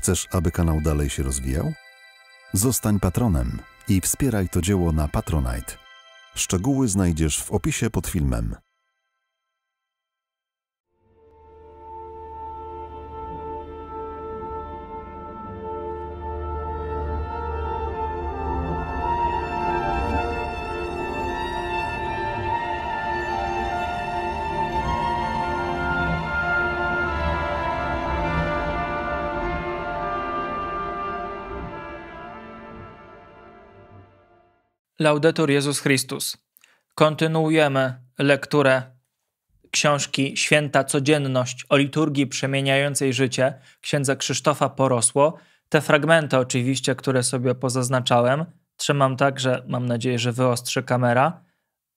Chcesz, aby kanał dalej się rozwijał? Zostań patronem i wspieraj to dzieło na Patronite. Szczegóły znajdziesz w opisie pod filmem. Laudetur Jezus Chrystus. Kontynuujemy lekturę książki Święta Codzienność o liturgii przemieniającej życie księdza Krzysztofa Porosło. Te fragmenty oczywiście, które sobie pozaznaczałem, trzymam tak, że mam nadzieję, że wyostrzy kamera.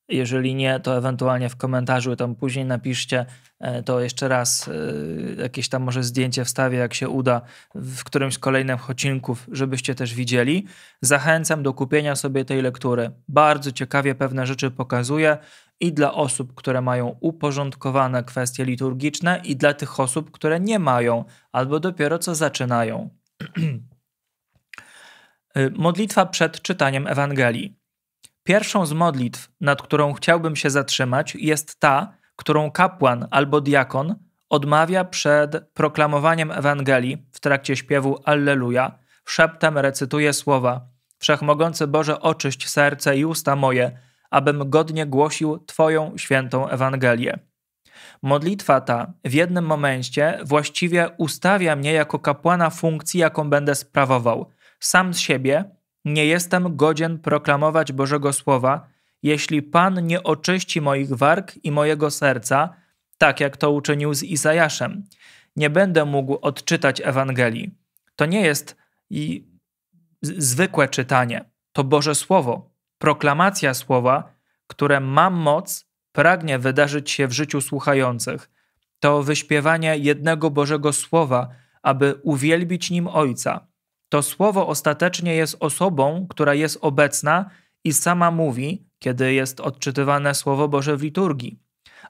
Jeżeli nie, to ewentualnie w komentarzu tam później napiszcie e, to jeszcze raz. E, jakieś tam może zdjęcie wstawię, jak się uda, w którymś z kolejnych odcinków, żebyście też widzieli. Zachęcam do kupienia sobie tej lektury. Bardzo ciekawie pewne rzeczy pokazuje i dla osób, które mają uporządkowane kwestie liturgiczne, i dla tych osób, które nie mają albo dopiero co zaczynają. E, modlitwa przed czytaniem Ewangelii. Pierwszą z modlitw, nad którą chciałbym się zatrzymać, jest ta, którą kapłan albo diakon odmawia przed proklamowaniem Ewangelii w trakcie śpiewu Alleluja, szeptem recytuje słowa: Wszechmogący Boże, oczyść serce i usta moje, abym godnie głosił Twoją świętą Ewangelię. Modlitwa ta w jednym momencie właściwie ustawia mnie jako kapłana funkcji, jaką będę sprawował. Sam z siebie nie jestem godzien proklamować Bożego Słowa, jeśli Pan nie oczyści moich warg i mojego serca, tak jak to uczynił z Izajaszem. Nie będę mógł odczytać Ewangelii. To nie jest i zwykłe czytanie, to Boże Słowo, proklamacja Słowa, które ma moc, pragnie wydarzyć się w życiu słuchających. To wyśpiewanie jednego Bożego Słowa, aby uwielbić nim Ojca to słowo ostatecznie jest osobą, która jest obecna i sama mówi, kiedy jest odczytywane słowo Boże w liturgii.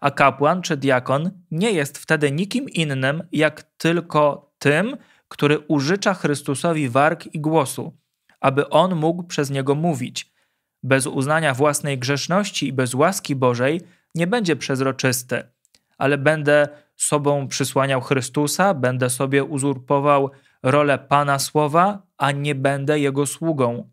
A kapłan czy diakon nie jest wtedy nikim innym, jak tylko tym, który użycza Chrystusowi warg i głosu, aby on mógł przez niego mówić. Bez uznania własnej grzeszności i bez łaski Bożej nie będzie przezroczysty, ale będę sobą przysłaniał Chrystusa, będę sobie uzurpował rolę Pana Słowa, a nie będę Jego sługą.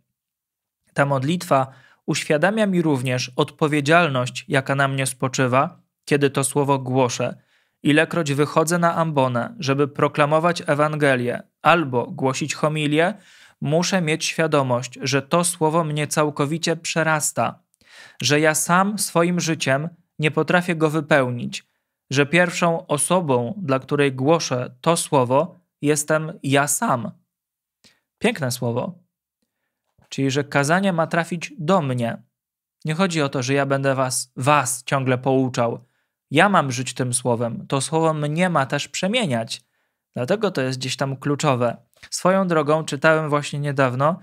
Ta modlitwa uświadamia mi również odpowiedzialność, jaka na mnie spoczywa, kiedy to słowo głoszę. Ilekroć wychodzę na ambonę, żeby proklamować Ewangelię albo głosić homilię, muszę mieć świadomość, że to słowo mnie całkowicie przerasta, że ja sam swoim życiem nie potrafię go wypełnić, że pierwszą osobą, dla której głoszę to słowo, jestem ja sam. Piękne słowo. Czyli, że kazanie ma trafić do mnie. Nie chodzi o to, że ja będę was, was ciągle pouczał. Ja mam żyć tym słowem. To słowo mnie ma też przemieniać. Dlatego to jest gdzieś tam kluczowe. Swoją drogą czytałem właśnie niedawno,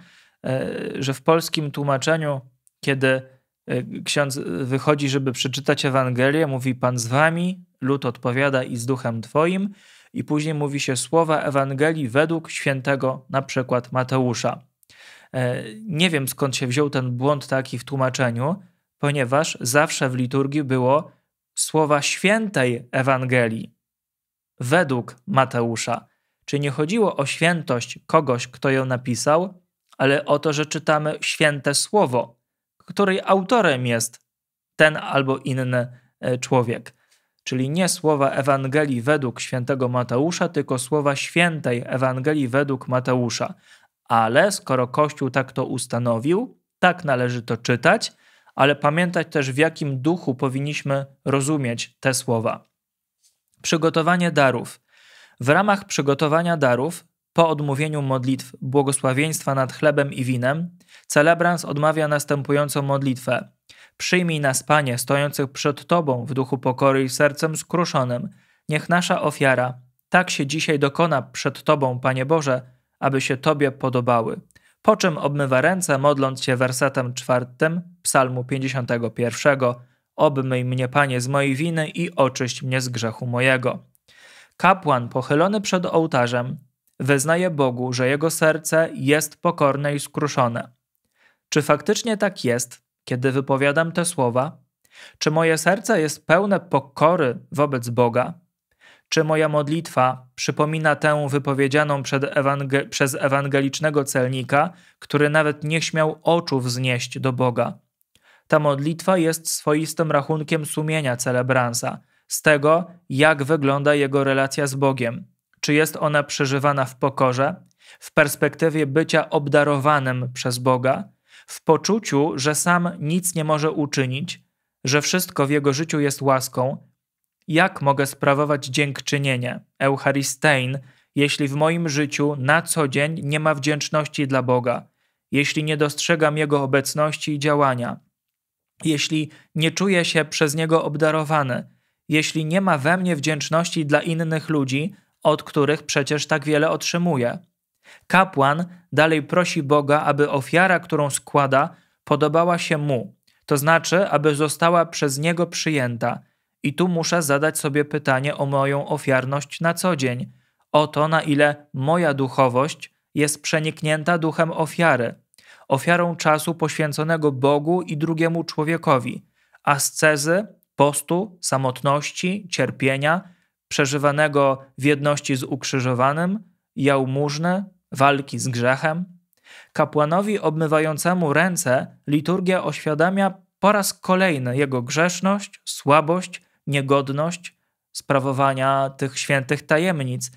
e, że w polskim tłumaczeniu, kiedy e, ksiądz wychodzi, żeby przeczytać Ewangelię, mówi Pan z wami, lud odpowiada i z duchem twoim, i później mówi się słowa Ewangelii według świętego na przykład Mateusza. E, nie wiem skąd się wziął ten błąd taki w tłumaczeniu, ponieważ zawsze w liturgii było słowa świętej Ewangelii według Mateusza. Czy nie chodziło o świętość kogoś, kto ją napisał, ale o to, że czytamy święte słowo, której autorem jest ten albo inny e, człowiek czyli nie słowa Ewangelii według świętego Mateusza, tylko słowa świętej Ewangelii według Mateusza. Ale skoro Kościół tak to ustanowił, tak należy to czytać, ale pamiętać też, w jakim duchu powinniśmy rozumieć te słowa. Przygotowanie darów. W ramach przygotowania darów, po odmówieniu modlitw błogosławieństwa nad chlebem i winem, celebrans odmawia następującą modlitwę. Przyjmij nas, Panie, stojących przed Tobą w duchu pokory i sercem skruszonym. Niech nasza ofiara tak się dzisiaj dokona przed Tobą, Panie Boże, aby się Tobie podobały. Po czym obmywa ręce, modląc się wersetem czwartym psalmu 51. Obmyj mnie, Panie, z mojej winy i oczyść mnie z grzechu mojego. Kapłan, pochylony przed ołtarzem, wyznaje Bogu, że jego serce jest pokorne i skruszone. Czy faktycznie tak jest, kiedy wypowiadam te słowa? Czy moje serce jest pełne pokory wobec Boga? Czy moja modlitwa przypomina tę wypowiedzianą ewangel przez ewangelicznego celnika, który nawet nie śmiał oczu wznieść do Boga? Ta modlitwa jest swoistym rachunkiem sumienia celebransa, z tego, jak wygląda jego relacja z Bogiem. Czy jest ona przeżywana w pokorze, w perspektywie bycia obdarowanym przez Boga, w poczuciu, że sam nic nie może uczynić, że wszystko w jego życiu jest łaską, jak mogę sprawować dziękczynienie, Eucharistein, jeśli w moim życiu na co dzień nie ma wdzięczności dla Boga, jeśli nie dostrzegam Jego obecności i działania, jeśli nie czuję się przez Niego obdarowany, jeśli nie ma we mnie wdzięczności dla innych ludzi, od których przecież tak wiele otrzymuję. Kapłan dalej prosi Boga, aby ofiara, którą składa, podobała się mu, to znaczy, aby została przez niego przyjęta. I tu muszę zadać sobie pytanie o moją ofiarność na co dzień, o to, na ile moja duchowość jest przeniknięta duchem ofiary, ofiarą czasu poświęconego Bogu i drugiemu człowiekowi, ascezy, postu, samotności, cierpienia, przeżywanego w jedności z ukrzyżowanym, jałmużny, walki z grzechem. Kapłanowi obmywającemu ręce liturgia oświadamia po raz kolejny jego grzeszność, słabość, niegodność sprawowania tych świętych tajemnic.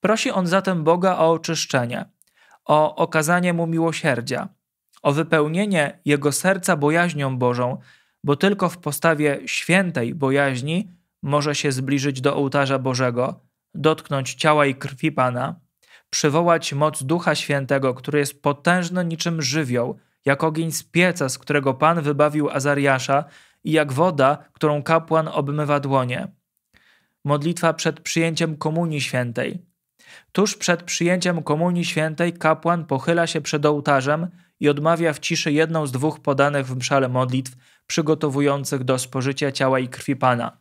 Prosi on zatem Boga o oczyszczenie, o okazanie mu miłosierdzia, o wypełnienie jego serca bojaźnią Bożą, bo tylko w postawie świętej bojaźni może się zbliżyć do ołtarza Bożego, dotknąć ciała i krwi Pana, przywołać moc Ducha Świętego, który jest potężny niczym żywioł, jak ogień z pieca, z którego Pan wybawił Azariasza i jak woda, którą kapłan obmywa dłonie. Modlitwa przed przyjęciem Komunii Świętej. Tuż przed przyjęciem Komunii Świętej kapłan pochyla się przed ołtarzem i odmawia w ciszy jedną z dwóch podanych w mszale modlitw przygotowujących do spożycia ciała i krwi Pana.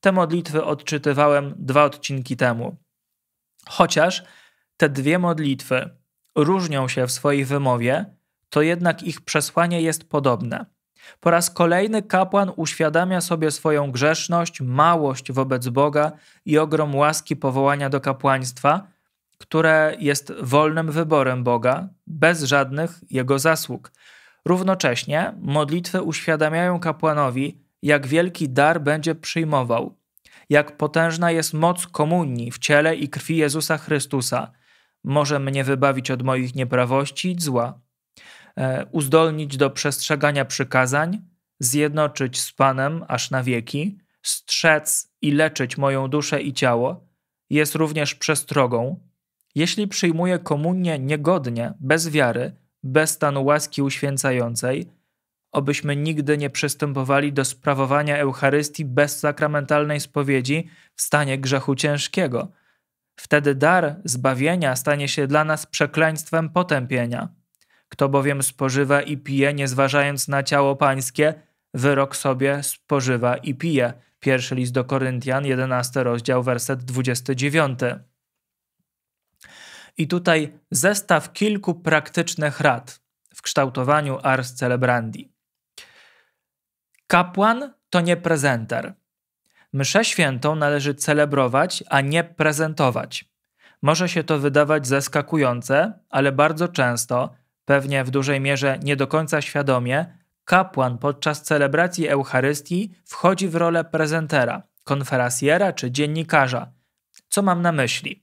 Te modlitwy odczytywałem dwa odcinki temu. Chociaż te dwie modlitwy różnią się w swojej wymowie, to jednak ich przesłanie jest podobne. Po raz kolejny kapłan uświadamia sobie swoją grzeszność, małość wobec Boga i ogrom łaski powołania do kapłaństwa, które jest wolnym wyborem Boga, bez żadnych jego zasług. Równocześnie modlitwy uświadamiają kapłanowi, jak wielki dar będzie przyjmował, jak potężna jest moc komunii w ciele i krwi Jezusa Chrystusa – może mnie wybawić od moich nieprawości i zła, e, uzdolnić do przestrzegania przykazań, zjednoczyć z Panem aż na wieki, strzec i leczyć moją duszę i ciało, jest również przestrogą. Jeśli przyjmuję komunię niegodnie, bez wiary, bez stanu łaski uświęcającej, obyśmy nigdy nie przystępowali do sprawowania Eucharystii bez sakramentalnej spowiedzi w stanie grzechu ciężkiego – Wtedy dar zbawienia stanie się dla nas przekleństwem potępienia. Kto bowiem spożywa i pije, nie zważając na ciało pańskie, wyrok sobie spożywa i pije. Pierwszy list do Koryntian, 11 rozdział, werset 29. I tutaj zestaw kilku praktycznych rad w kształtowaniu ars celebrandi. Kapłan to nie prezenter. Mszę świętą należy celebrować, a nie prezentować. Może się to wydawać zaskakujące, ale bardzo często, pewnie w dużej mierze nie do końca świadomie, kapłan podczas celebracji Eucharystii wchodzi w rolę prezentera, konferasjera czy dziennikarza. Co mam na myśli?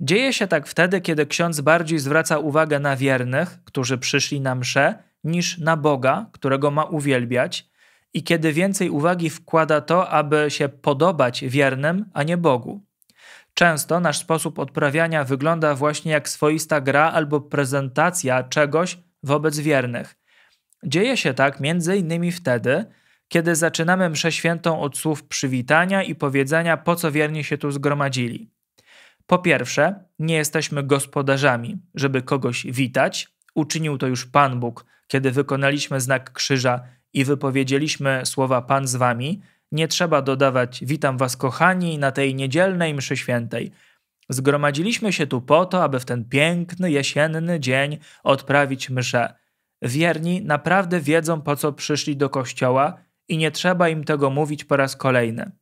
Dzieje się tak wtedy, kiedy ksiądz bardziej zwraca uwagę na wiernych, którzy przyszli na mszę, niż na Boga, którego ma uwielbiać, i kiedy więcej uwagi wkłada to, aby się podobać wiernym, a nie Bogu. Często nasz sposób odprawiania wygląda właśnie jak swoista gra albo prezentacja czegoś wobec wiernych. Dzieje się tak m.in. wtedy, kiedy zaczynamy mszę świętą od słów przywitania i powiedzenia, po co wierni się tu zgromadzili. Po pierwsze, nie jesteśmy gospodarzami, żeby kogoś witać. Uczynił to już Pan Bóg, kiedy wykonaliśmy znak krzyża i wypowiedzieliśmy słowa Pan z wami, nie trzeba dodawać witam was kochani na tej niedzielnej mszy świętej. Zgromadziliśmy się tu po to, aby w ten piękny jesienny dzień odprawić mszę. Wierni naprawdę wiedzą po co przyszli do kościoła i nie trzeba im tego mówić po raz kolejny.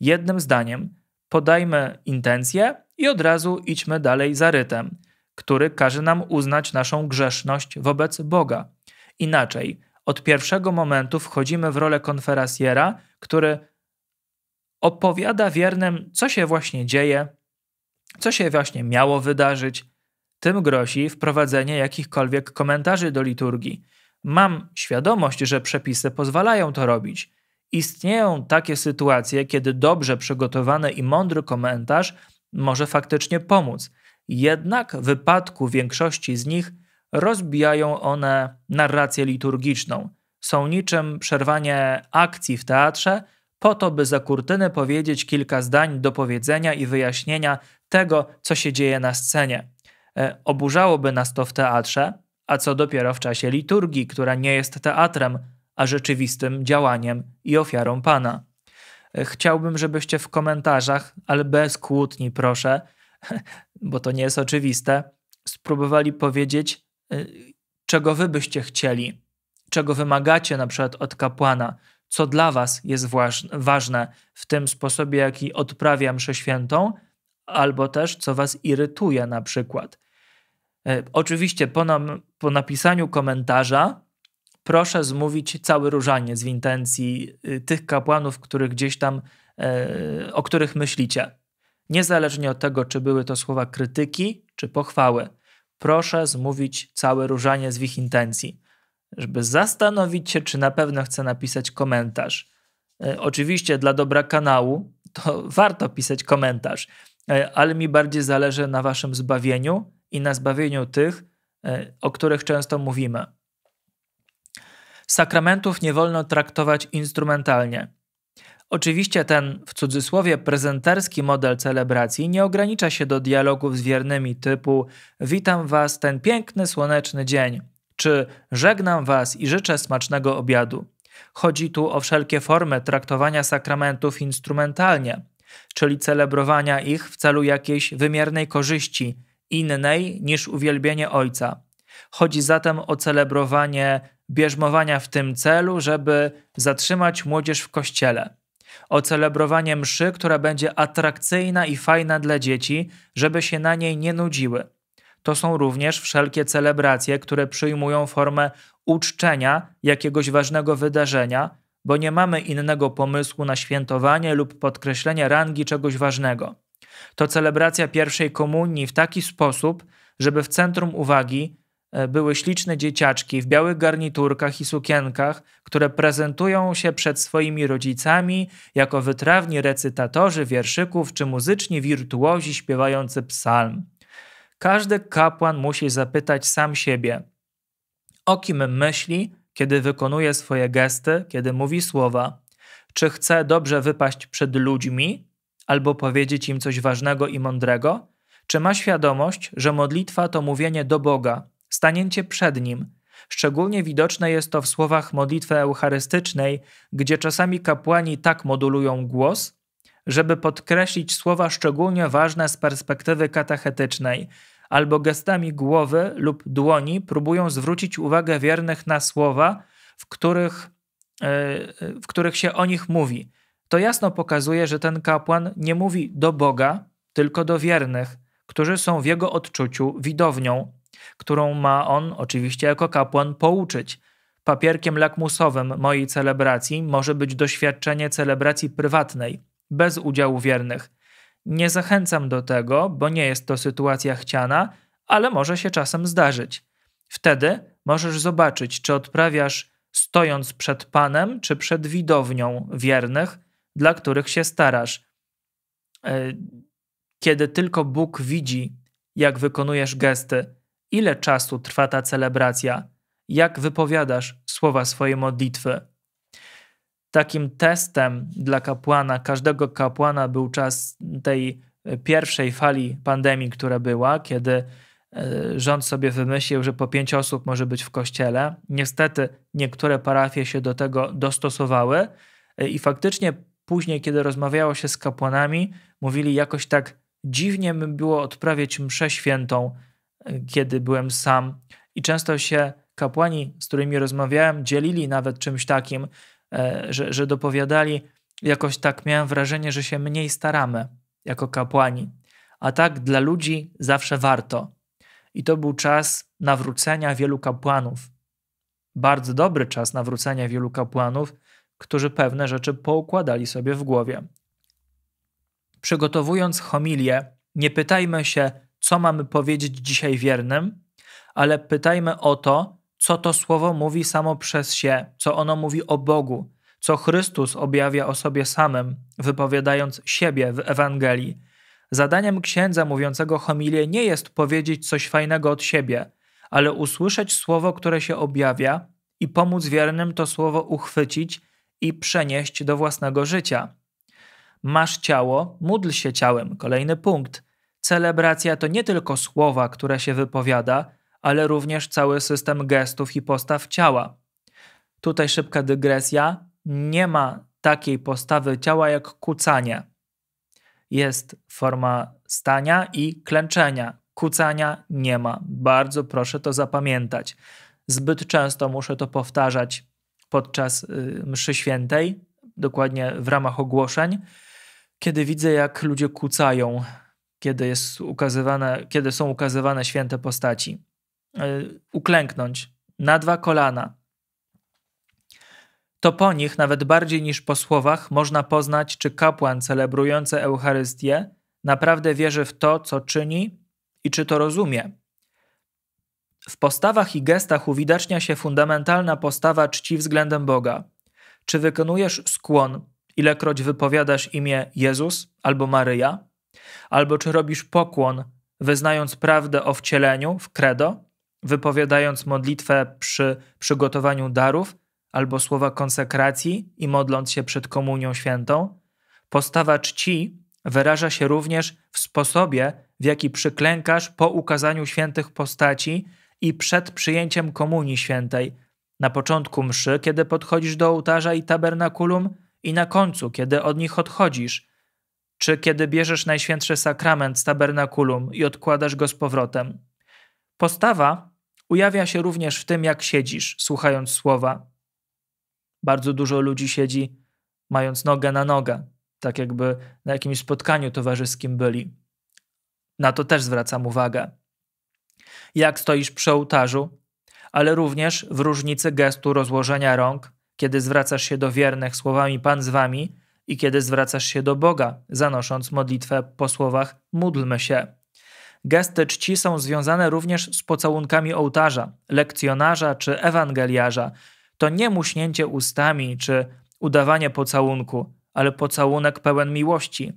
Jednym zdaniem podajmy intencję i od razu idźmy dalej za rytem, który każe nam uznać naszą grzeszność wobec Boga. Inaczej – od pierwszego momentu wchodzimy w rolę konferasjera, który opowiada wiernym, co się właśnie dzieje, co się właśnie miało wydarzyć. Tym grozi wprowadzenie jakichkolwiek komentarzy do liturgii. Mam świadomość, że przepisy pozwalają to robić. Istnieją takie sytuacje, kiedy dobrze przygotowany i mądry komentarz może faktycznie pomóc. Jednak w wypadku większości z nich rozbijają one narrację liturgiczną. Są niczym przerwanie akcji w teatrze, po to, by za kurtynę powiedzieć kilka zdań do powiedzenia i wyjaśnienia tego, co się dzieje na scenie. E, oburzałoby nas to w teatrze, a co dopiero w czasie liturgii, która nie jest teatrem, a rzeczywistym działaniem i ofiarą Pana. E, chciałbym, żebyście w komentarzach, ale bez kłótni proszę, bo to nie jest oczywiste, spróbowali powiedzieć, Y, czego wy byście chcieli, czego wymagacie na przykład od kapłana, co dla was jest ważne w tym sposobie, jaki odprawia mszę świętą, albo też co was irytuje na przykład. Y, oczywiście po, nam, po napisaniu komentarza proszę zmówić cały różaniec w intencji y, tych kapłanów, których gdzieś tam, o których myślicie. Niezależnie od tego, czy były to słowa krytyki czy pochwały proszę zmówić całe różanie z ich intencji, żeby zastanowić się, czy na pewno chce napisać komentarz. E, oczywiście dla dobra kanału to warto pisać komentarz, e, ale mi bardziej zależy na waszym zbawieniu i na zbawieniu tych, e, o których często mówimy. Sakramentów nie wolno traktować instrumentalnie. Oczywiście ten w cudzysłowie prezenterski model celebracji nie ogranicza się do dialogów z wiernymi typu Witam Was ten piękny słoneczny dzień, czy Żegnam Was i życzę smacznego obiadu. Chodzi tu o wszelkie formy traktowania sakramentów instrumentalnie, czyli celebrowania ich w celu jakiejś wymiernej korzyści, innej niż uwielbienie Ojca. Chodzi zatem o celebrowanie bierzmowania w tym celu, żeby zatrzymać młodzież w kościele o celebrowanie mszy, która będzie atrakcyjna i fajna dla dzieci, żeby się na niej nie nudziły. To są również wszelkie celebracje, które przyjmują formę uczczenia jakiegoś ważnego wydarzenia, bo nie mamy innego pomysłu na świętowanie lub podkreślenie rangi czegoś ważnego. To celebracja pierwszej komunii w taki sposób, żeby w centrum uwagi E, były śliczne dzieciaczki w białych garniturkach i sukienkach, które prezentują się przed swoimi rodzicami jako wytrawni recytatorzy wierszyków czy muzyczni wirtuozi śpiewający psalm. Każdy kapłan musi zapytać sam siebie, o kim myśli, kiedy wykonuje swoje gesty, kiedy mówi słowa. Czy chce dobrze wypaść przed ludźmi albo powiedzieć im coś ważnego i mądrego? Czy ma świadomość, że modlitwa to mówienie do Boga, stanięcie przed Nim. Szczególnie widoczne jest to w słowach modlitwy eucharystycznej, gdzie czasami kapłani tak modulują głos, żeby podkreślić słowa szczególnie ważne z perspektywy katechetycznej, albo gestami głowy lub dłoni próbują zwrócić uwagę wiernych na słowa, w których, e, w których się o nich mówi. To jasno pokazuje, że ten kapłan nie mówi do Boga, tylko do wiernych, którzy są w jego odczuciu widownią którą ma on, oczywiście jako kapłan, pouczyć. Papierkiem lakmusowym mojej celebracji może być doświadczenie celebracji prywatnej, bez udziału wiernych. Nie zachęcam do tego, bo nie jest to sytuacja chciana, ale może się czasem zdarzyć. Wtedy możesz zobaczyć, czy odprawiasz stojąc przed Panem, czy przed widownią wiernych, dla których się starasz. E, kiedy tylko Bóg widzi, jak wykonujesz gesty, Ile czasu trwa ta celebracja? Jak wypowiadasz słowa swojej modlitwy? Takim testem dla kapłana, każdego kapłana był czas tej e, pierwszej fali pandemii, która była, kiedy e, rząd sobie wymyślił, że po pięć osób może być w kościele. Niestety niektóre parafie się do tego dostosowały e, i faktycznie później, kiedy rozmawiało się z kapłanami, mówili jakoś tak dziwnie mi było odprawiać mszę świętą kiedy byłem sam. I często się kapłani, z którymi rozmawiałem, dzielili nawet czymś takim, e, że, że dopowiadali, jakoś tak miałem wrażenie, że się mniej staramy jako kapłani. A tak dla ludzi zawsze warto. I to był czas nawrócenia wielu kapłanów. Bardzo dobry czas nawrócenia wielu kapłanów, którzy pewne rzeczy poukładali sobie w głowie. Przygotowując homilię, nie pytajmy się, co mamy powiedzieć dzisiaj wiernym, ale pytajmy o to, co to słowo mówi samo przez się, co ono mówi o Bogu, co Chrystus objawia o sobie samym, wypowiadając siebie w Ewangelii. Zadaniem księdza mówiącego homilię nie jest powiedzieć coś fajnego od siebie, ale usłyszeć słowo, które się objawia i pomóc wiernym to słowo uchwycić i przenieść do własnego życia. Masz ciało, módl się ciałem. Kolejny punkt. Celebracja to nie tylko słowa, które się wypowiada, ale również cały system gestów i postaw ciała. Tutaj szybka dygresja. Nie ma takiej postawy ciała jak kucanie. Jest forma stania i klęczenia. Kucania nie ma. Bardzo proszę to zapamiętać. Zbyt często muszę to powtarzać podczas y, mszy świętej, dokładnie w ramach ogłoszeń, kiedy widzę, jak ludzie kucają kiedy, jest ukazywane, kiedy są ukazywane święte postaci. E, uklęknąć na dwa kolana. To po nich, nawet bardziej niż po słowach, można poznać, czy kapłan celebrujący Eucharystię naprawdę wierzy w to, co czyni i czy to rozumie. W postawach i gestach uwidacznia się fundamentalna postawa czci względem Boga. Czy wykonujesz skłon, ilekroć wypowiadasz imię Jezus albo Maryja? Albo czy robisz pokłon, wyznając prawdę o wcieleniu w credo, wypowiadając modlitwę przy przygotowaniu darów, albo słowa konsekracji i modląc się przed Komunią Świętą? Postawa czci wyraża się również w sposobie, w jaki przyklękasz po ukazaniu świętych postaci i przed przyjęciem Komunii Świętej, na początku mszy, kiedy podchodzisz do ołtarza i tabernakulum, i na końcu, kiedy od nich odchodzisz, czy kiedy bierzesz najświętszy sakrament z tabernakulum i odkładasz go z powrotem. Postawa ujawia się również w tym, jak siedzisz, słuchając słowa. Bardzo dużo ludzi siedzi, mając nogę na nogę, tak jakby na jakimś spotkaniu towarzyskim byli. Na to też zwracam uwagę. Jak stoisz przy ołtarzu, ale również w różnicy gestu rozłożenia rąk, kiedy zwracasz się do wiernych słowami Pan z wami, i kiedy zwracasz się do Boga, zanosząc modlitwę po słowach módlmy się. Gesty czci są związane również z pocałunkami ołtarza, lekcjonarza czy ewangeliarza. To nie muśnięcie ustami czy udawanie pocałunku, ale pocałunek pełen miłości.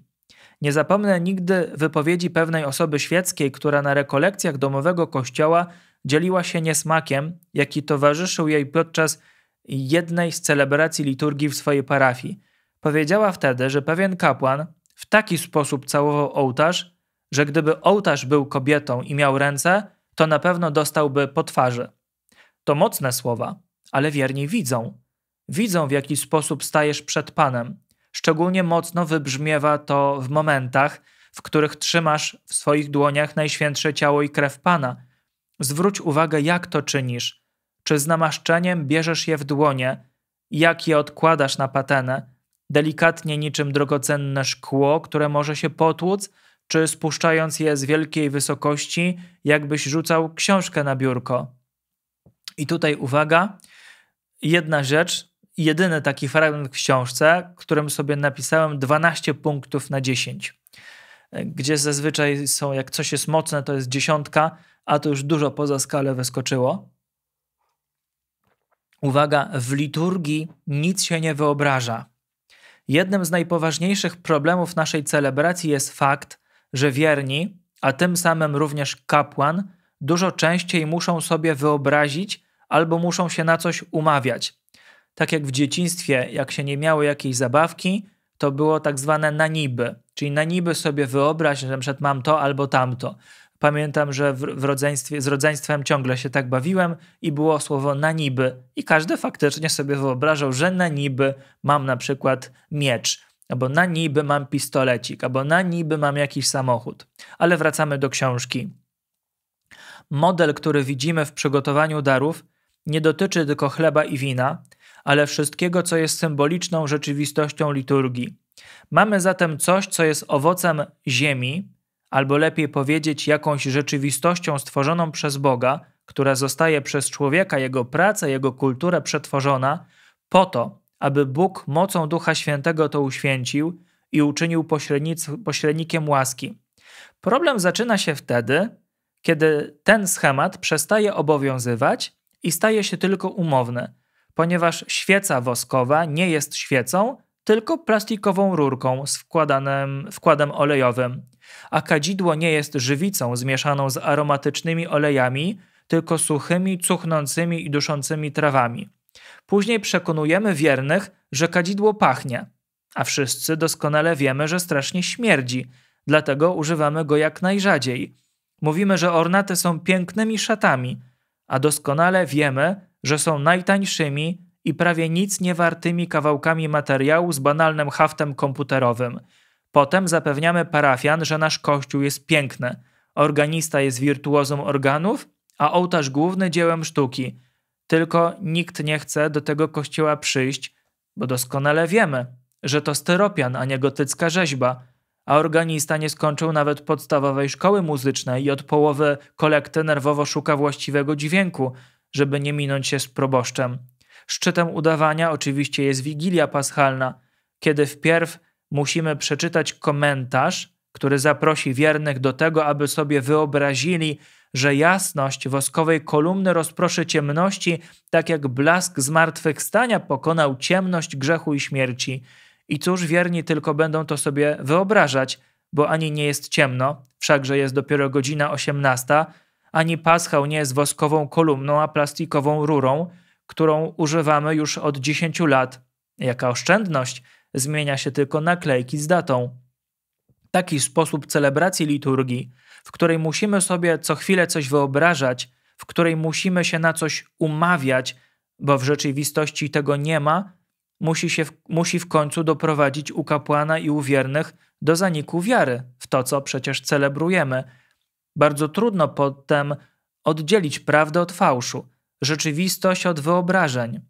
Nie zapomnę nigdy wypowiedzi pewnej osoby świeckiej, która na rekolekcjach domowego kościoła dzieliła się niesmakiem, jaki towarzyszył jej podczas jednej z celebracji liturgii w swojej parafii – Powiedziała wtedy, że pewien kapłan w taki sposób całował ołtarz, że gdyby ołtarz był kobietą i miał ręce, to na pewno dostałby po twarzy. To mocne słowa, ale wierni widzą. Widzą, w jaki sposób stajesz przed Panem. Szczególnie mocno wybrzmiewa to w momentach, w których trzymasz w swoich dłoniach najświętsze ciało i krew Pana. Zwróć uwagę, jak to czynisz. Czy z namaszczeniem bierzesz je w dłonie, jak je odkładasz na patenę, delikatnie niczym drogocenne szkło, które może się potłuc, czy spuszczając je z wielkiej wysokości, jakbyś rzucał książkę na biurko. I tutaj uwaga, jedna rzecz, jedyny taki fragment w książce, którym sobie napisałem 12 punktów na 10, gdzie zazwyczaj są, jak coś jest mocne, to jest dziesiątka, a to już dużo poza skalę wyskoczyło. Uwaga, w liturgii nic się nie wyobraża. Jednym z najpoważniejszych problemów naszej celebracji jest fakt, że wierni, a tym samym również kapłan, dużo częściej muszą sobie wyobrazić albo muszą się na coś umawiać. Tak jak w dzieciństwie, jak się nie miało jakiejś zabawki, to było tak zwane na niby, czyli na niby sobie wyobraź, że przed mam to albo tamto. Pamiętam, że w, w rodzeństwie, z rodzeństwem ciągle się tak bawiłem i było słowo na niby. I każdy faktycznie sobie wyobrażał, że na niby mam na przykład miecz, albo na niby mam pistolecik, albo na niby mam jakiś samochód. Ale wracamy do książki. Model, który widzimy w przygotowaniu darów, nie dotyczy tylko chleba i wina, ale wszystkiego, co jest symboliczną rzeczywistością liturgii. Mamy zatem coś, co jest owocem ziemi, albo lepiej powiedzieć jakąś rzeczywistością stworzoną przez Boga, która zostaje przez człowieka, jego pracę, jego kulturę przetworzona, po to, aby Bóg mocą Ducha Świętego to uświęcił i uczynił pośrednikiem łaski. Problem zaczyna się wtedy, kiedy ten schemat przestaje obowiązywać i staje się tylko umowny, ponieważ świeca woskowa nie jest świecą, tylko plastikową rurką z wkładanym, wkładem olejowym a kadzidło nie jest żywicą zmieszaną z aromatycznymi olejami, tylko suchymi, cuchnącymi i duszącymi trawami. Później przekonujemy wiernych, że kadzidło pachnie, a wszyscy doskonale wiemy, że strasznie śmierdzi, dlatego używamy go jak najrzadziej. Mówimy, że ornaty są pięknymi szatami, a doskonale wiemy, że są najtańszymi i prawie nic niewartymi kawałkami materiału z banalnym haftem komputerowym – Potem zapewniamy parafian, że nasz kościół jest piękny, organista jest wirtuozą organów, a ołtarz główny dziełem sztuki. Tylko nikt nie chce do tego kościoła przyjść, bo doskonale wiemy, że to styropian, a nie gotycka rzeźba, a organista nie skończył nawet podstawowej szkoły muzycznej i od połowy kolekty nerwowo szuka właściwego dźwięku, żeby nie minąć się z proboszczem. Szczytem udawania oczywiście jest Wigilia Paschalna, kiedy wpierw musimy przeczytać komentarz, który zaprosi wiernych do tego, aby sobie wyobrazili, że jasność woskowej kolumny rozproszy ciemności, tak jak blask zmartwychwstania pokonał ciemność grzechu i śmierci. I cóż wierni tylko będą to sobie wyobrażać, bo ani nie jest ciemno, wszakże jest dopiero godzina 18, ani paschał nie jest woskową kolumną, a plastikową rurą, którą używamy już od 10 lat. Jaka oszczędność! zmienia się tylko naklejki z datą. Taki sposób celebracji liturgii, w której musimy sobie co chwilę coś wyobrażać, w której musimy się na coś umawiać, bo w rzeczywistości tego nie ma, musi, się w, musi w końcu doprowadzić u kapłana i u wiernych do zaniku wiary w to, co przecież celebrujemy. Bardzo trudno potem oddzielić prawdę od fałszu, rzeczywistość od wyobrażeń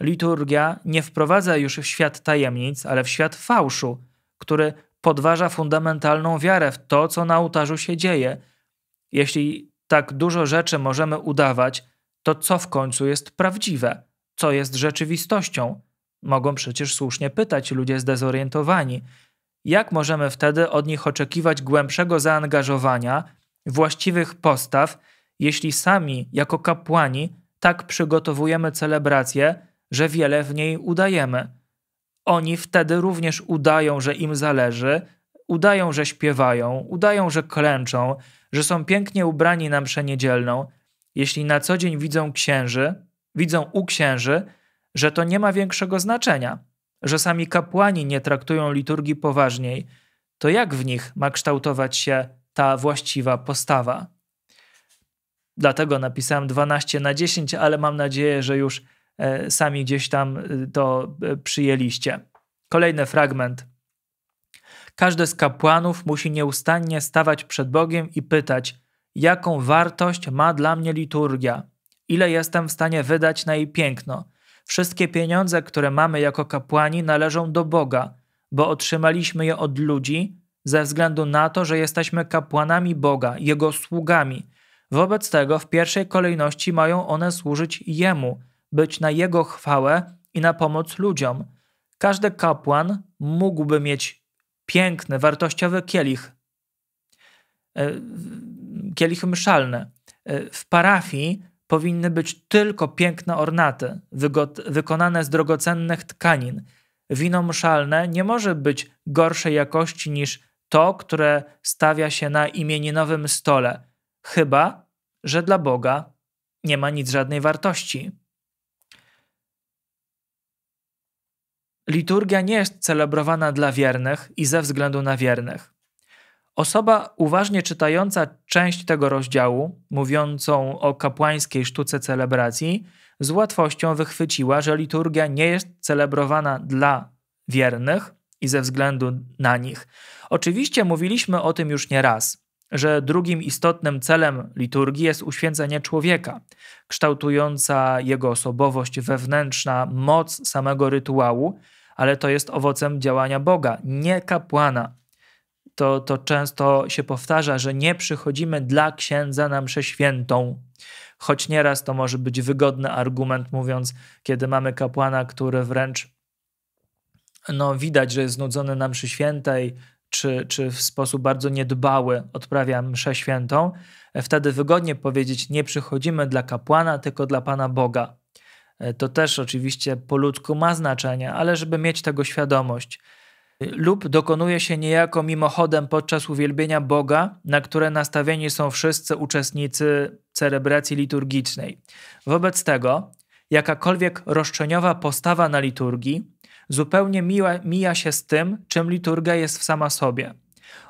liturgia nie wprowadza już w świat tajemnic, ale w świat fałszu, który podważa fundamentalną wiarę w to, co na ołtarzu się dzieje. Jeśli tak dużo rzeczy możemy udawać, to co w końcu jest prawdziwe? Co jest rzeczywistością? Mogą przecież słusznie pytać ludzie zdezorientowani. Jak możemy wtedy od nich oczekiwać głębszego zaangażowania, właściwych postaw, jeśli sami, jako kapłani, tak przygotowujemy celebrację, że wiele w niej udajemy. Oni wtedy również udają, że im zależy, udają, że śpiewają, udają, że klęczą, że są pięknie ubrani na mszę niedzielną. Jeśli na co dzień widzą księży, widzą u księży, że to nie ma większego znaczenia, że sami kapłani nie traktują liturgii poważniej, to jak w nich ma kształtować się ta właściwa postawa? Dlatego napisałem 12 na 10, ale mam nadzieję, że już E, sami gdzieś tam e, to e, przyjęliście. Kolejny fragment. Każdy z kapłanów musi nieustannie stawać przed Bogiem i pytać, jaką wartość ma dla mnie liturgia, ile jestem w stanie wydać na jej piękno. Wszystkie pieniądze, które mamy jako kapłani, należą do Boga, bo otrzymaliśmy je od ludzi ze względu na to, że jesteśmy kapłanami Boga, Jego sługami. Wobec tego w pierwszej kolejności mają one służyć Jemu, być na Jego chwałę i na pomoc ludziom. Każdy kapłan mógłby mieć piękny, wartościowy kielich, e, kielich mszalny. E, w parafii powinny być tylko piękne ornaty, wykonane z drogocennych tkanin. Wino mszalne nie może być gorszej jakości niż to, które stawia się na imieninowym stole, chyba że dla Boga nie ma nic żadnej wartości. Liturgia nie jest celebrowana dla wiernych i ze względu na wiernych. Osoba uważnie czytająca część tego rozdziału, mówiącą o kapłańskiej sztuce celebracji, z łatwością wychwyciła, że liturgia nie jest celebrowana dla wiernych i ze względu na nich. Oczywiście mówiliśmy o tym już nie raz, że drugim istotnym celem liturgii jest uświęcenie człowieka, kształtująca jego osobowość wewnętrzna, moc samego rytuału ale to jest owocem działania Boga, nie kapłana. To, to często się powtarza, że nie przychodzimy dla księdza na mszę świętą. Choć nieraz to może być wygodny argument, mówiąc, kiedy mamy kapłana, który wręcz no, widać, że jest znudzony na mszy świętej, czy, czy w sposób bardzo niedbały odprawia mszę świętą, wtedy wygodnie powiedzieć: Nie przychodzimy dla kapłana, tylko dla Pana Boga. E, to też oczywiście po ludzku ma znaczenie, ale żeby mieć tego świadomość. Lub dokonuje się niejako mimochodem podczas uwielbienia Boga, na które nastawieni są wszyscy uczestnicy celebracji liturgicznej. Wobec tego, jakakolwiek roszczeniowa postawa na liturgii zupełnie mija, mija się z tym, czym liturgia jest w sama sobie.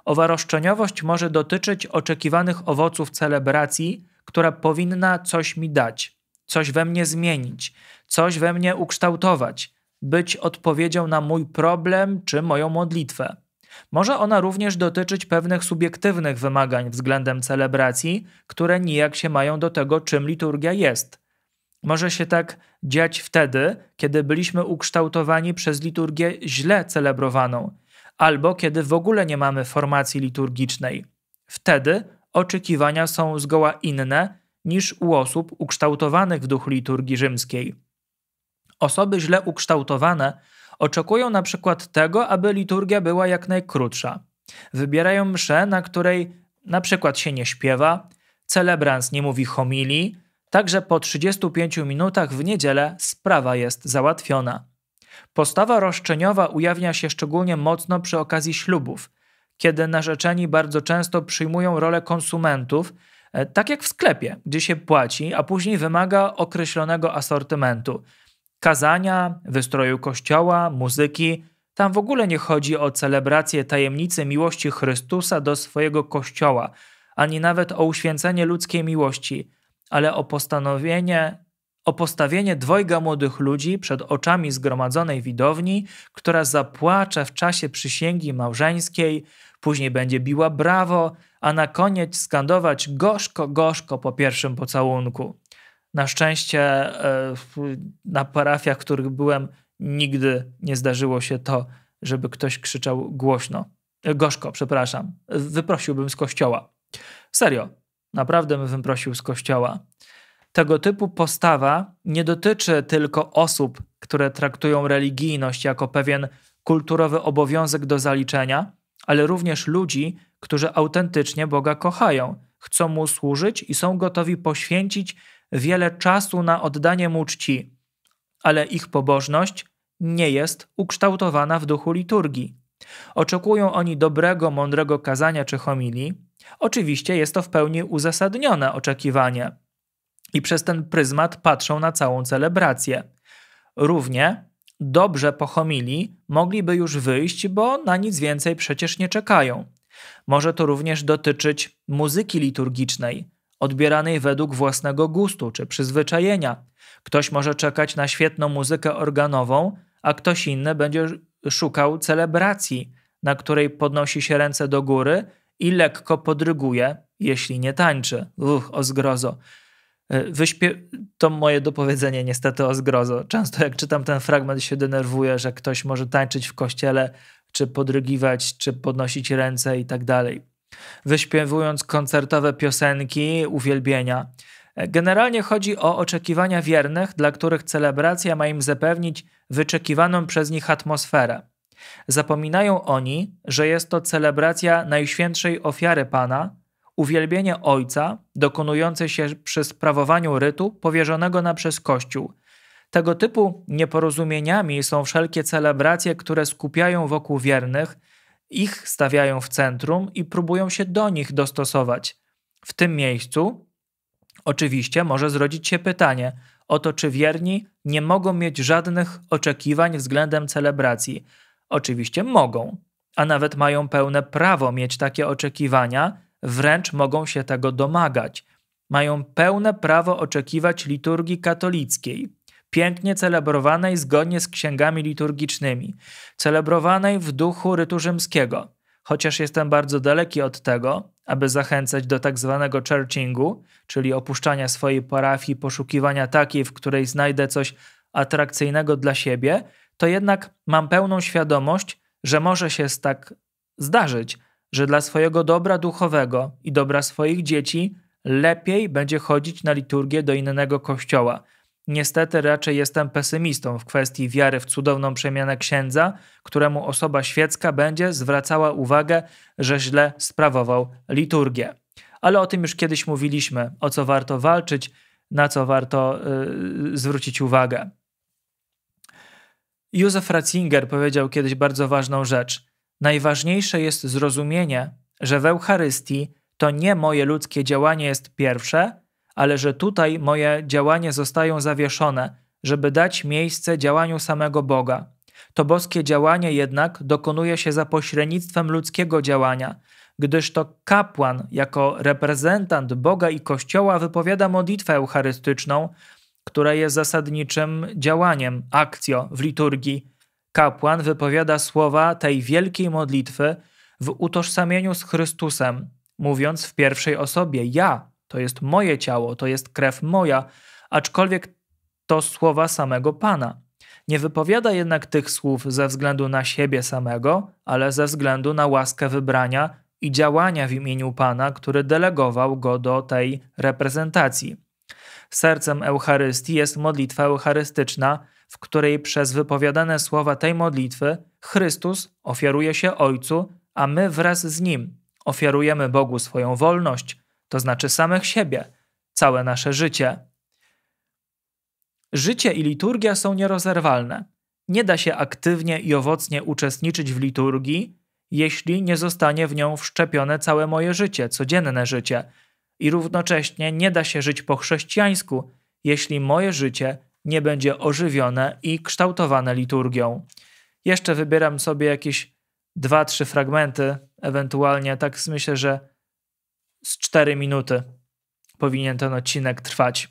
Owa roszczeniowość może dotyczyć oczekiwanych owoców celebracji, która powinna coś mi dać coś we mnie zmienić, coś we mnie ukształtować, być odpowiedzią na mój problem czy moją modlitwę. Może ona również dotyczyć pewnych subiektywnych wymagań względem celebracji, które nijak się mają do tego, czym liturgia jest. Może się tak dziać wtedy, kiedy byliśmy ukształtowani przez liturgię źle celebrowaną, albo kiedy w ogóle nie mamy formacji liturgicznej. Wtedy oczekiwania są zgoła inne niż u osób ukształtowanych w duchu liturgii rzymskiej. Osoby źle ukształtowane oczekują na przykład tego, aby liturgia była jak najkrótsza. Wybierają mszę, na której na przykład się nie śpiewa, celebrans nie mówi homilii, także po 35 minutach w niedzielę sprawa jest załatwiona. Postawa roszczeniowa ujawnia się szczególnie mocno przy okazji ślubów, kiedy narzeczeni bardzo często przyjmują rolę konsumentów E, tak jak w sklepie, gdzie się płaci, a później wymaga określonego asortymentu kazania, wystroju kościoła, muzyki. Tam w ogóle nie chodzi o celebrację tajemnicy miłości Chrystusa do swojego kościoła, ani nawet o uświęcenie ludzkiej miłości, ale o postanowienie, o postawienie dwojga młodych ludzi przed oczami zgromadzonej widowni, która zapłacze w czasie przysięgi małżeńskiej, później będzie biła brawo, a na koniec skandować gorzko, gorzko po pierwszym pocałunku. Na szczęście e, na parafiach, w których byłem, nigdy nie zdarzyło się to, żeby ktoś krzyczał głośno. E, gorzko, przepraszam. Wyprosiłbym z kościoła. Serio, naprawdę bym wyprosił z kościoła. Tego typu postawa nie dotyczy tylko osób, które traktują religijność jako pewien kulturowy obowiązek do zaliczenia, ale również ludzi, którzy autentycznie Boga kochają, chcą Mu służyć i są gotowi poświęcić wiele czasu na oddanie Mu czci, ale ich pobożność nie jest ukształtowana w duchu liturgii. Oczekują oni dobrego, mądrego kazania czy homilii. Oczywiście jest to w pełni uzasadnione oczekiwanie i przez ten pryzmat patrzą na całą celebrację. Równie dobrze pochomili, mogliby już wyjść, bo na nic więcej przecież nie czekają. Może to również dotyczyć muzyki liturgicznej, odbieranej według własnego gustu czy przyzwyczajenia. Ktoś może czekać na świetną muzykę organową, a ktoś inny będzie szukał celebracji, na której podnosi się ręce do góry i lekko podryguje, jeśli nie tańczy. Uch, o zgrozo. E, wyśpię To moje dopowiedzenie niestety o zgrozo. Często jak czytam ten fragment się denerwuję, że ktoś może tańczyć w kościele, czy podrygiwać, czy podnosić ręce i tak dalej. Wyśpiewując koncertowe piosenki, uwielbienia. E, generalnie chodzi o oczekiwania wiernych, dla których celebracja ma im zapewnić wyczekiwaną przez nich atmosferę. Zapominają oni, że jest to celebracja najświętszej ofiary Pana, uwielbienie Ojca dokonujące się przy sprawowaniu rytu powierzonego nam przez Kościół. Tego typu nieporozumieniami są wszelkie celebracje, które skupiają wokół wiernych, ich stawiają w centrum i próbują się do nich dostosować. W tym miejscu, oczywiście, może zrodzić się pytanie o to, czy wierni nie mogą mieć żadnych oczekiwań względem celebracji. Oczywiście mogą, a nawet mają pełne prawo mieć takie oczekiwania, wręcz mogą się tego domagać. Mają pełne prawo oczekiwać liturgii katolickiej, pięknie celebrowanej zgodnie z księgami liturgicznymi, celebrowanej w duchu rytu rzymskiego. Chociaż jestem bardzo daleki od tego, aby zachęcać do tak zwanego churchingu, czyli opuszczania swojej parafii, poszukiwania takiej, w której znajdę coś atrakcyjnego dla siebie, to jednak mam pełną świadomość, że może się tak zdarzyć, że dla swojego dobra duchowego i dobra swoich dzieci lepiej będzie chodzić na liturgię do innego kościoła. Niestety raczej jestem pesymistą w kwestii wiary w cudowną przemianę księdza, któremu osoba świecka będzie zwracała uwagę, że źle sprawował liturgię. Ale o tym już kiedyś mówiliśmy, o co warto walczyć, na co warto yy, zwrócić uwagę. Józef Ratzinger powiedział kiedyś bardzo ważną rzecz – Najważniejsze jest zrozumienie, że w Eucharystii to nie moje ludzkie działanie jest pierwsze, ale że tutaj moje działania zostają zawieszone, żeby dać miejsce działaniu samego Boga. To boskie działanie jednak dokonuje się za pośrednictwem ludzkiego działania, gdyż to kapłan jako reprezentant Boga i Kościoła wypowiada modlitwę eucharystyczną, która jest zasadniczym działaniem akcją w liturgii, kapłan wypowiada słowa tej wielkiej modlitwy w utożsamieniu z Chrystusem, mówiąc w pierwszej osobie: Ja, to jest moje ciało, to jest krew moja, aczkolwiek to słowa samego Pana. Nie wypowiada jednak tych słów ze względu na siebie samego, ale ze względu na łaskę wybrania i działania w imieniu Pana, który delegował go do tej reprezentacji. Sercem Eucharystii jest modlitwa eucharystyczna, w której przez wypowiadane słowa tej modlitwy Chrystus ofiaruje się Ojcu, a my wraz z Nim ofiarujemy Bogu swoją wolność, to znaczy samych siebie, całe nasze życie. Życie i liturgia są nierozerwalne. Nie da się aktywnie i owocnie uczestniczyć w liturgii, jeśli nie zostanie w nią wszczepione całe moje życie, codzienne życie. I równocześnie nie da się żyć po chrześcijańsku, jeśli moje życie nie będzie ożywione i kształtowane liturgią. Jeszcze wybieram sobie jakieś dwa, trzy fragmenty, ewentualnie tak myślę, że z cztery minuty powinien ten odcinek trwać.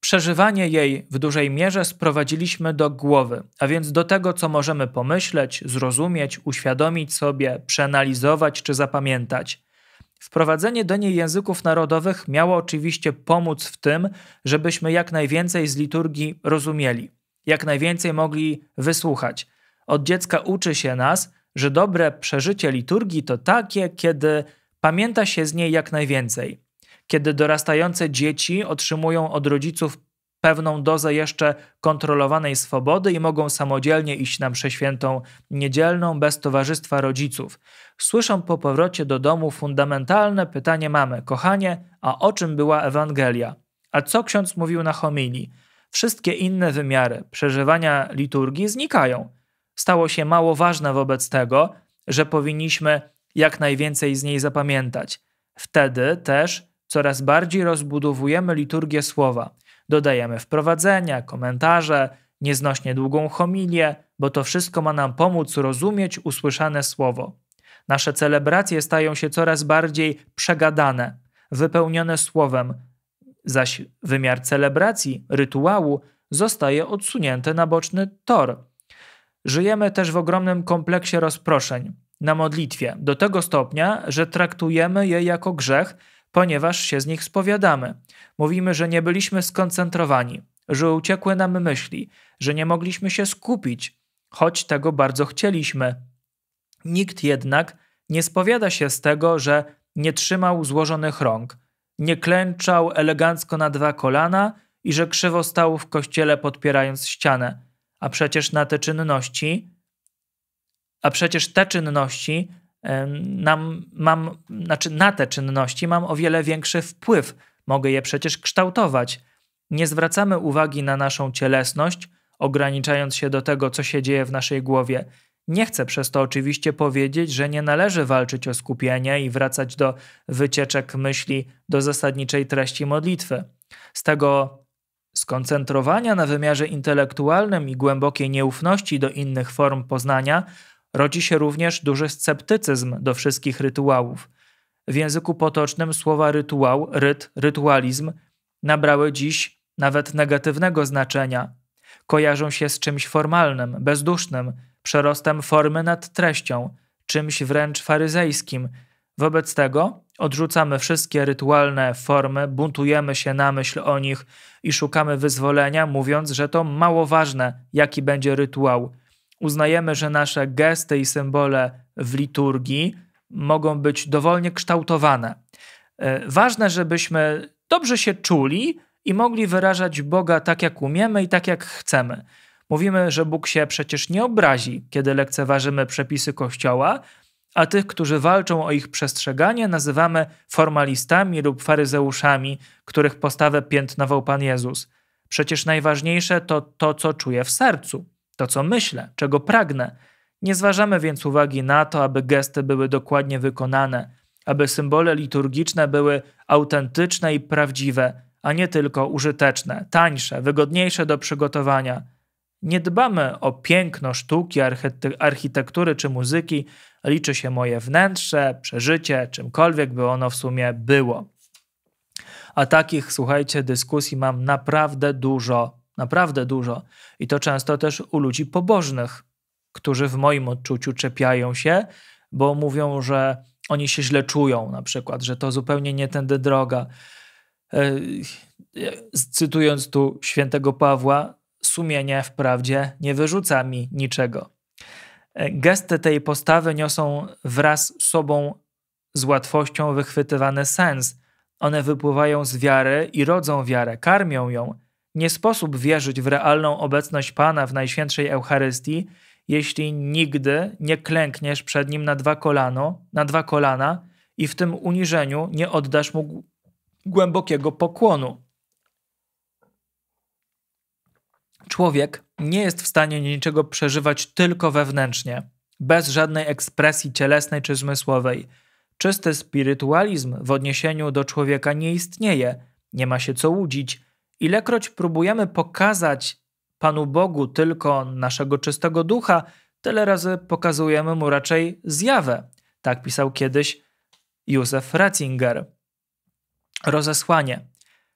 Przeżywanie jej w dużej mierze sprowadziliśmy do głowy, a więc do tego, co możemy pomyśleć, zrozumieć, uświadomić sobie, przeanalizować czy zapamiętać. Wprowadzenie do niej języków narodowych miało oczywiście pomóc w tym, żebyśmy jak najwięcej z liturgii rozumieli, jak najwięcej mogli wysłuchać. Od dziecka uczy się nas, że dobre przeżycie liturgii to takie, kiedy pamięta się z niej jak najwięcej. Kiedy dorastające dzieci otrzymują od rodziców pewną dozę jeszcze kontrolowanej swobody i mogą samodzielnie iść na przeświętą świętą niedzielną bez towarzystwa rodziców. Słyszą po powrocie do domu fundamentalne pytanie mamy: Kochanie, a o czym była Ewangelia? A co ksiądz mówił na homilii? Wszystkie inne wymiary przeżywania liturgii znikają. Stało się mało ważne wobec tego, że powinniśmy jak najwięcej z niej zapamiętać. Wtedy też coraz bardziej rozbudowujemy liturgię słowa – Dodajemy wprowadzenia, komentarze, nieznośnie długą homilię, bo to wszystko ma nam pomóc rozumieć usłyszane słowo. Nasze celebracje stają się coraz bardziej przegadane, wypełnione słowem, zaś wymiar celebracji, rytuału zostaje odsunięty na boczny tor. Żyjemy też w ogromnym kompleksie rozproszeń na modlitwie, do tego stopnia, że traktujemy je jako grzech ponieważ się z nich spowiadamy. Mówimy, że nie byliśmy skoncentrowani, że uciekły nam myśli, że nie mogliśmy się skupić, choć tego bardzo chcieliśmy. Nikt jednak nie spowiada się z tego, że nie trzymał złożonych rąk, nie klęczał elegancko na dwa kolana i że krzywo stał w kościele podpierając ścianę. A przecież na te czynności, a przecież te czynności nam, mam, znaczy na te czynności mam o wiele większy wpływ. Mogę je przecież kształtować. Nie zwracamy uwagi na naszą cielesność, ograniczając się do tego, co się dzieje w naszej głowie. Nie chcę przez to oczywiście powiedzieć, że nie należy walczyć o skupienie i wracać do wycieczek myśli, do zasadniczej treści modlitwy. Z tego skoncentrowania na wymiarze intelektualnym i głębokiej nieufności do innych form poznania Rodzi się również duży sceptycyzm do wszystkich rytuałów. W języku potocznym słowa rytuał, ryt, rytualizm nabrały dziś nawet negatywnego znaczenia. Kojarzą się z czymś formalnym, bezdusznym, przerostem formy nad treścią, czymś wręcz faryzejskim. Wobec tego odrzucamy wszystkie rytualne formy, buntujemy się na myśl o nich i szukamy wyzwolenia, mówiąc, że to mało ważne, jaki będzie rytuał – uznajemy, że nasze gesty i symbole w liturgii mogą być dowolnie kształtowane. E, ważne, żebyśmy dobrze się czuli i mogli wyrażać Boga tak, jak umiemy i tak, jak chcemy. Mówimy, że Bóg się przecież nie obrazi, kiedy lekceważymy przepisy Kościoła, a tych, którzy walczą o ich przestrzeganie, nazywamy formalistami lub faryzeuszami, których postawę piętnował Pan Jezus. Przecież najważniejsze to to, co czuje w sercu to, co myślę, czego pragnę. Nie zważamy więc uwagi na to, aby gesty były dokładnie wykonane, aby symbole liturgiczne były autentyczne i prawdziwe, a nie tylko użyteczne, tańsze, wygodniejsze do przygotowania. Nie dbamy o piękno sztuki, architektury czy muzyki, liczy się moje wnętrze, przeżycie, czymkolwiek by ono w sumie było. A takich, słuchajcie, dyskusji mam naprawdę dużo naprawdę dużo. I to często też u ludzi pobożnych, którzy w moim odczuciu czepiają się, bo mówią, że oni się źle czują, na przykład, że to zupełnie nie tędy droga. E, e, cytując tu świętego Pawła, sumienie wprawdzie nie wyrzuca mi niczego. E, gesty tej postawy niosą wraz z sobą z łatwością wychwytywany sens. One wypływają z wiary i rodzą wiarę, karmią ją. Nie sposób wierzyć w realną obecność Pana w Najświętszej Eucharystii, jeśli nigdy nie klękniesz przed Nim na dwa, kolano, na dwa kolana i w tym uniżeniu nie oddasz Mu głębokiego pokłonu. Człowiek nie jest w stanie niczego przeżywać tylko wewnętrznie, bez żadnej ekspresji cielesnej czy zmysłowej. Czysty spirytualizm w odniesieniu do człowieka nie istnieje, nie ma się co łudzić – Ilekroć próbujemy pokazać Panu Bogu tylko naszego czystego ducha, tyle razy pokazujemy mu raczej zjawę. Tak pisał kiedyś Józef Ratzinger. Rozesłanie.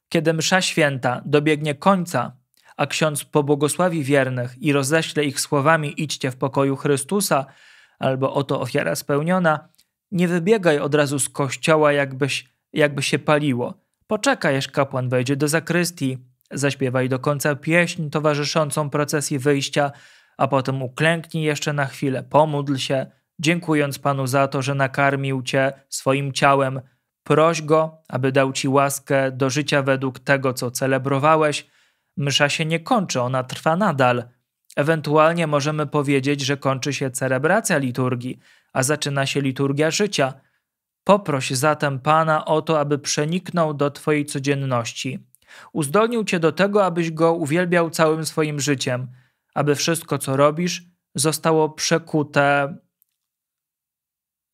Kiedy msza święta dobiegnie końca, a ksiądz pobłogosławi wiernych i roześle ich słowami idźcie w pokoju Chrystusa, albo oto ofiara spełniona, nie wybiegaj od razu z kościoła, jakbyś, jakby się paliło. Poczekaj, aż kapłan wejdzie do zakrystii, zaśpiewaj do końca pieśń towarzyszącą procesji wyjścia, a potem uklęknij jeszcze na chwilę, pomódl się, dziękując Panu za to, że nakarmił Cię swoim ciałem. Proś Go, aby dał Ci łaskę do życia według tego, co celebrowałeś. Msza się nie kończy, ona trwa nadal. Ewentualnie możemy powiedzieć, że kończy się celebracja liturgii, a zaczyna się liturgia życia – Poproś zatem Pana o to, aby przeniknął do Twojej codzienności. Uzdolnił Cię do tego, abyś Go uwielbiał całym swoim życiem, aby wszystko, co robisz, zostało przekute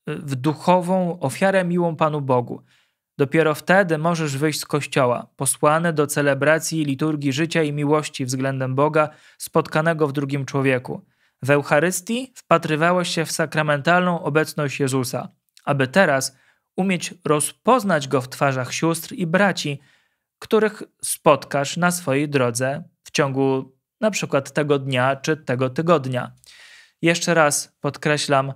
w duchową ofiarę miłą Panu Bogu. Dopiero wtedy możesz wyjść z kościoła, posłany do celebracji liturgii życia i miłości względem Boga spotkanego w drugim człowieku. W Eucharystii wpatrywałeś się w sakramentalną obecność Jezusa aby teraz umieć rozpoznać go w twarzach sióstr i braci, których spotkasz na swojej drodze w ciągu na przykład tego dnia czy tego tygodnia. Jeszcze raz podkreślam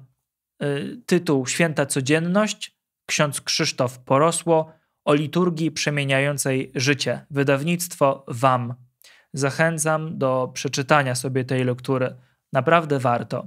y, tytuł Święta Codzienność, ksiądz Krzysztof Porosło o liturgii przemieniającej życie, wydawnictwo Wam. Zachęcam do przeczytania sobie tej lektury. Naprawdę warto.